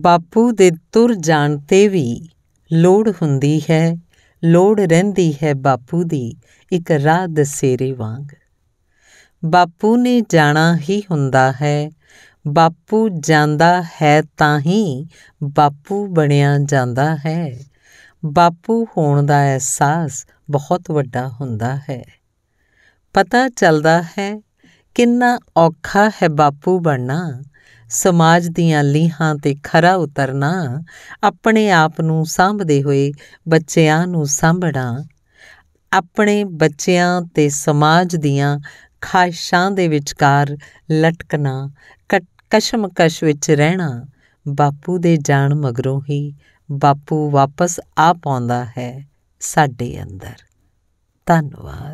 ਬਾਪੂ ਦੇ ਤੁਰ ਜਾਣ ਤੇ ਵੀ ਲੋੜ ਹੁੰਦੀ ਹੈ ਲੋੜ ਰਹਿੰਦੀ ਹੈ ਬਾਪੂ ਦੀ ਇੱਕ ਰਾਹ ਦਸੇਰੇ ਵਾਂਗ ਬਾਪੂ ਨੇ ਜਾਣਾ ਹੀ ਹੁੰਦਾ ਹੈ ਬਾਪੂ ਜਾਂਦਾ ਹੈ ਤਾਂ ਹੀ ਬਾਪੂ ਬਣਿਆ ਜਾਂਦਾ ਹੈ ਬਾਪੂ ਹੋਣ ਦਾ ਅਹਿਸਾਸ ਬਹੁਤ ਵੱਡਾ ਹੁੰਦਾ ਹੈ ਪਤਾ ਚੱਲਦਾ ਹੈ ਕਿੰਨਾ ਔਖਾ ਹੈ ਬਾਪੂ ਬਣਨਾ ਸਮਾਜ ਦੀਆਂ ਲੀਹਾਂ ਤੇ ਖਰਾ ਉਤਰਨਾ ਆਪਣੇ ਆਪ ਨੂੰ ਸਾਂਭਦੇ ਹੋਏ ਬੱਚਿਆਂ ਨੂੰ ਸਾਂਭਣਾ ਆਪਣੇ ਬੱਚਿਆਂ ਤੇ ਸਮਾਜ ਦੀਆਂ ਖਾਹਿਸ਼ਾਂ ਦੇ ਵਿਚਕਾਰ ਲਟਕਣਾ ਕਸ਼ਮਕਸ਼ ਵਿੱਚ ਰਹਿਣਾ ਬਾਪੂ ਦੇ ਜਾਣ ਮਗਰੋਂ ਹੀ ਬਾਪੂ ਵਾਪਸ ਆ ਪਾਉਂਦਾ ਹੈ ਸਾਡੇ ਅੰਦਰ ਧੰਨਵਾਦ